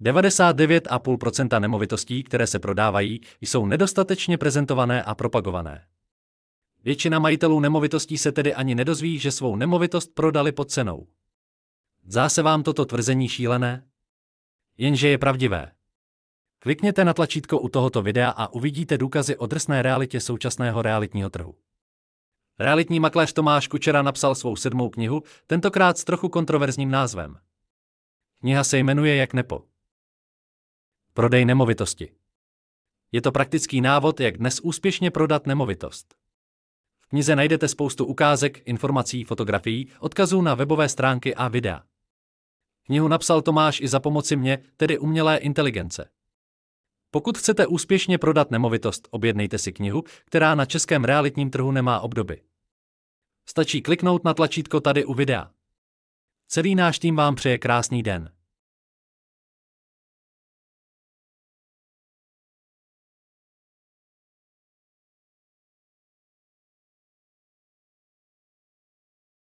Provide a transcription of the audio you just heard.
99,5 nemovitostí, které se prodávají, jsou nedostatečně prezentované a propagované. Většina majitelů nemovitostí se tedy ani nedozví, že svou nemovitost prodali pod cenou. Zdá se vám toto tvrzení šílené? Jenže je pravdivé. Klikněte na tlačítko u tohoto videa a uvidíte důkazy o drsné realitě současného realitního trhu. Realitní makléř Tomáš Kučera napsal svou sedmou knihu, tentokrát s trochu kontroverzním názvem. Kniha se jmenuje Jak nepo. Prodej nemovitosti. Je to praktický návod, jak dnes úspěšně prodat nemovitost. V knize najdete spoustu ukázek, informací, fotografií, odkazů na webové stránky a videa. Knihu napsal Tomáš i za pomoci mě, tedy umělé inteligence. Pokud chcete úspěšně prodat nemovitost, objednejte si knihu, která na českém realitním trhu nemá obdoby. Stačí kliknout na tlačítko tady u videa. Celý náš tým vám přeje krásný den.